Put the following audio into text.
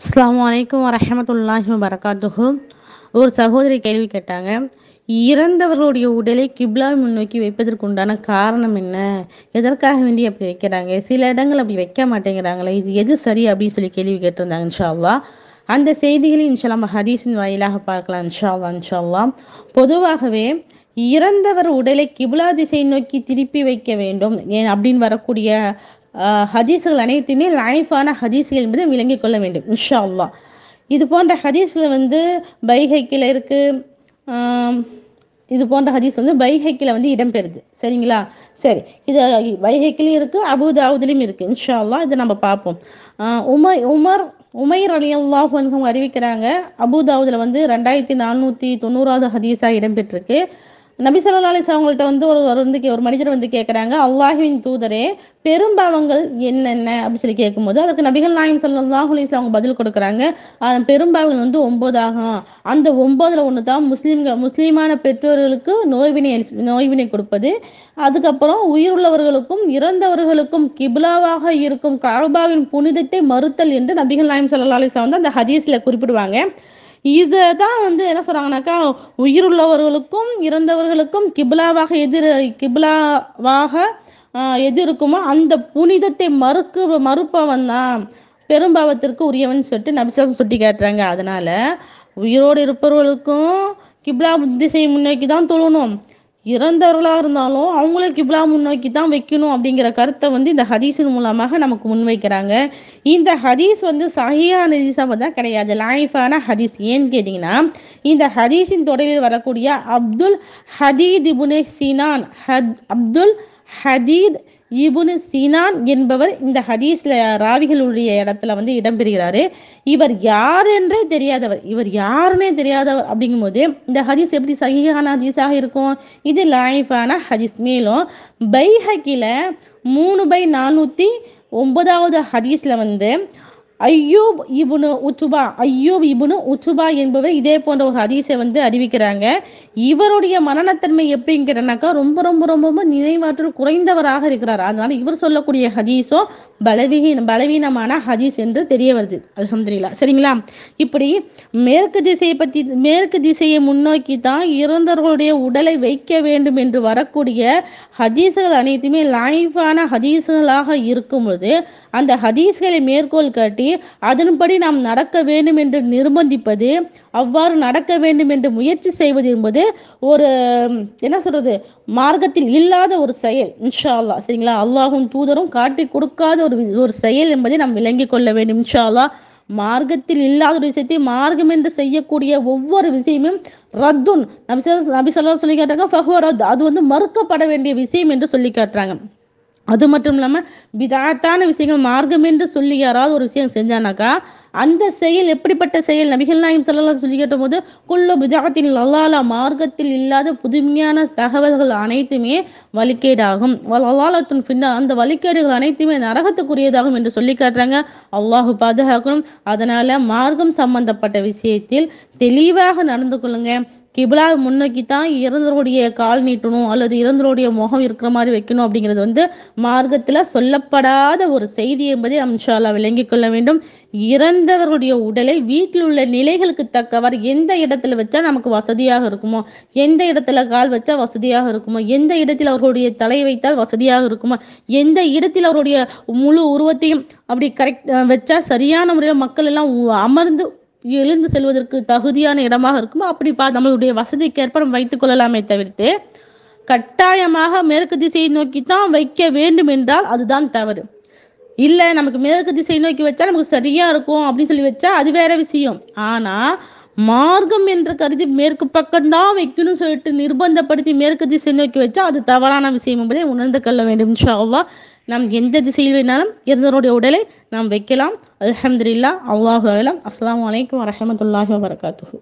அஸ்லாம் வலைக்கம் வரமத்துல்லாஹி வரகாத்துஹு ஒரு சகோதரி கேள்வி கேட்டாங்க இறந்தவர்களுடைய உடலை கிப்லாவை முன்னோக்கி வைப்பதற்கு உண்டான காரணம் என்ன எதற்காக வேண்டி அப்படி வைக்கிறாங்க சில இடங்கள் அப்படி வைக்க மாட்டேங்கிறாங்களே இது எது சரி அப்படின்னு சொல்லி கேள்வி கேட்டிருந்தாங்க இன்ஷா அந்த செய்திகளை இன்ஷால்லாம் ஹதீஸின் வாயிலாக பார்க்கலாம் இன்ஷா அல்லா பொதுவாகவே இறந்தவர் உடலை கிபுலா திசை நோக்கி திருப்பி வைக்க வேண்டும் ஏன் அப்படின்னு வரக்கூடிய ஹதீஸுகள் அனைத்துமே லைஃபான ஹதீஸுகள் என்பதை விளங்கிக் கொள்ள வேண்டும் இன்ஷா அல்லா இது போன்ற ஹதீஸில் வந்து பைஹைக்கில் இருக்குது இது போன்ற ஹதீஸ் வந்து பைஹைக்கில் வந்து இடம்பெறுது சரிங்களா சரி இது பைஹைக்கிலையும் இருக்குது அபுதாவுதிலையும் இருக்குது இன்ஷா அல்லா இதை நம்ம பார்ப்போம் உமை உமர் உமைர் அலி அல்லாஹ் அறிவிக்கிறாங்க அபுதாவுதில் வந்து ரெண்டாயிரத்தி நானூற்றி தொண்ணூறாவது ஹதீஸாக இடம்பெற்றிருக்கு நபி சொல்லா அலிஸ் அவங்கள்ட்ட வந்து ஒரு ஒரு வந்து ஒரு மனிதர் வந்து கேட்குறாங்க அல்லாஹுவின் தூதரே பெரும்பாவங்கள் என்னென்ன அப்படின்னு சொல்லி கேட்கும்போது அதுக்கு நபிகள் நாயம் சொல்லாஹ் அலிஸ்ல அவங்க பதில் கொடுக்குறாங்க பெரும்பாவங்கள் வந்து ஒம்பது ஆகும் அந்த ஒம்பதில் ஒன்று தான் முஸ்லீம்கள் முஸ்லீமான பெற்றோர்களுக்கு நோய்வினை நோய்வினை கொடுப்பது அதுக்கப்புறம் உயிருள்ளவர்களுக்கும் இறந்தவர்களுக்கும் கிபிலாவாக இருக்கும் காபாவின் புனிதத்தை மறுத்தல் என்று நபிகள் நாயம் சல்லா அலிஸ்லாம் வந்து அந்த ஹதீஸில் குறிப்பிடுவாங்க இதை தான் வந்து என்ன சொல்கிறாங்கனாக்கா உயிருள்ளவர்களுக்கும் இறந்தவர்களுக்கும் கிபிலாவாக எதிர் கிபிலாவாக எது இருக்குமோ அந்த புனிதத்தை மறுக்க மறுப்பவன் தான் பெரும்பாவத்திற்கு உரியவன் சொல்லிட்டு நபிசாசம் சுட்டி காட்டுறாங்க அதனால் உயிரோடு இருப்பவர்களுக்கும் கிப்லா புத்திசை முன்னோக்கி தான் தொழணும் இறந்தவர்களாக இருந்தாலும் அவங்களுக்கு இவ்வளோ முன்னோக்கி தான் வைக்கணும் அப்படிங்கிற கருத்தை வந்து இந்த ஹதீஸின் மூலமாக நமக்கு முன்வைக்கிறாங்க இந்த ஹதீஸ் வந்து சஹியான ஹதீஸாக தான் கிடையாது லாயிஃபான ஹதீஸ் ஏன்னு கேட்டிங்கன்னா இந்த ஹதீஸின் தொடரில் வரக்கூடிய அப்துல் ஹதீத் இபுனே சினான் ஹத் அப்துல் ஹதீத் இபுனு சீனான் என்பவர் இந்த ஹதீஸில் ராவிகளுடைய இடத்துல வந்து இடம்பெறுகிறாரு இவர் யார் என்றே தெரியாதவர் இவர் யாருன்னே தெரியாதவர் அப்படிங்கும்போது இந்த ஹதீஸ் எப்படி சகிகான ஹதீஸாக இருக்கும் இது லாயிஃபான ஹதீஸ் மேலும் பைஹக்கில் மூணு பை நானூற்றி ஒன்பதாவது ஹதீஸில் வந்து ஐயூப் இபுனு உச்சுபா ஐயூப் இபுனு உச்சுபா என்பவர் இதே போன்ற ஒரு ஹதீஸை வந்து அறிவிக்கிறாங்க இவருடைய மரணத்தன்மை எப்படிங்கிறனாக்கா ரொம்ப ரொம்ப ரொம்ப ரொம்ப நினைவாற்றல் குறைந்தவராக இருக்கிறார் அதனால இவர் சொல்லக்கூடிய ஹதீஸோ பலவீன பலவீனமான ஹதீஸ் என்று தெரிய வருது அலமதுல்லா சரிங்களா இப்படி மேற்கு திசையை பற்றி மேற்கு திசையை முன்னோக்கி தான் இறந்தவர்களுடைய உடலை வைக்க வேண்டும் என்று வரக்கூடிய ஹதீஸுகள் அனைத்துமே லைஃபான ஹதீஸுகளாக இருக்கும் பொழுது அந்த ஹதீஸ்களை மேற்கோள் காட்டி காட்டி அதன்படி நாம் நடக்க வேண்டும் என்று நிர்பந்திப்பது அவ்வாறு நடக்க வேண்டும் என்று முயற்சி செய்வது என்பது ஒரு என்ன சொல்றது மார்க்கத்தில் இல்லாத ஒரு செயல் இன்ஷா அல்லா சரிங்களா அல்லாஹும் தூதரும் காட்டி கொடுக்காத ஒரு ஒரு செயல் என்பதை நாம் விளங்கி கொள்ள வேண்டும் இன்ஷா அல்லா மார்க்கத்தில் இல்லாத ஒரு விஷயத்தை மார்க்கம் என்று செய்யக்கூடிய ஒவ்வொரு விஷயமும் ரத்துன் நபி சொல்லி காட்டுறாங்க அது வந்து மறுக்கப்பட வேண்டிய விஷயம் என்று சொல்லி காட்டுறாங்க அது மட்டும் இல்லாமல் விதாத்தான விஷயங்கள் மார்க்கம் என்று சொல்லி யாராவது ஒரு விஷயம் செஞ்சானாக்கா அந்த செயல் எப்படிப்பட்ட செயல் நபிகள் நாயம் சொல்லலாம் சொல்லி கேட்டபோது குள்ளோ விதாகத்தின் லல்லாலா மார்க்கத்தில் இல்லாத புதுமையான தகவல்கள் அனைத்துமே வழிக்கேடாகும் லல்லாலத்தின் அந்த வழிக்கேடுகள் அனைத்துமே நரகத்துக்குரியதாகும் என்று சொல்லி காட்டுறாங்க அல்லாஹு பாதுகாக்கணும் அதனால் மார்க்கம் சம்பந்தப்பட்ட விஷயத்தில் தெளிவாக நடந்து கொள்ளுங்க கிபிலா முன்னோக்கி தான் இறந்தவருடைய கால் நீட்டணும் அல்லது இறந்தவருடைய முகம் இருக்கிற மாதிரி வைக்கணும் அப்படிங்கிறது வந்து மார்க்கத்தில் சொல்லப்படாத ஒரு செய்தி என்பதை அம்ஷாலா விளங்கி கொள்ள வேண்டும் இறந்தவருடைய உடலை வீட்டில் உள்ள நிலைகளுக்கு தக்கவாறு எந்த இடத்துல வச்சா நமக்கு வசதியாக இருக்குமோ எந்த இடத்துல கால் வச்சா வசதியாக இருக்குமோ எந்த இடத்தில் அவர்களுடைய தலை வைத்தால் வசதியாக இருக்குமோ எந்த இடத்தில் அவருடைய முழு உருவத்தையும் அப்படி கரெக்ட் வச்சா சரியான முறையில் மக்கள் எல்லாம் அமர்ந்து எழுந்து செல்வதற்கு தகுதியான இடமாக இருக்குமோ அப்படி பா நம்மளுடைய வசதிக்கேற்ப நம்ம வைத்துக் கொள்ளலாமே தவிர்த்து கட்டாயமாக மேற்கு திசையை நோக்கித்தான் வைக்க வேண்டும் என்றால் அதுதான் தவறு இல்லை நமக்கு மேற்கு திசை நோக்கி வச்சா நமக்கு சரியாக இருக்கும் அப்படின்னு சொல்லி வச்சா அது வேற விஷயம் ஆனால் மார்க்கம் என்று கருதி மேற்கு பக்கம்தான் வைக்கணும்னு சொல்லிட்டு நிர்பந்தப்படுத்தி மேற்கு திசை நோக்கி வச்சா அது தவறான விஷயம் என்பதை உணர்ந்து கொள்ள வேண்டும் ஷாவா நாம் எந்த திசையில் வேணாலும் இறந்தவருடைய உடலை நாம் வைக்கலாம் அலமதுல்லா அல்லாஹு அலாம் அஸ்லாம் வலைக்கம் வரமத்துல்லாஹி வரகாத்துஹூ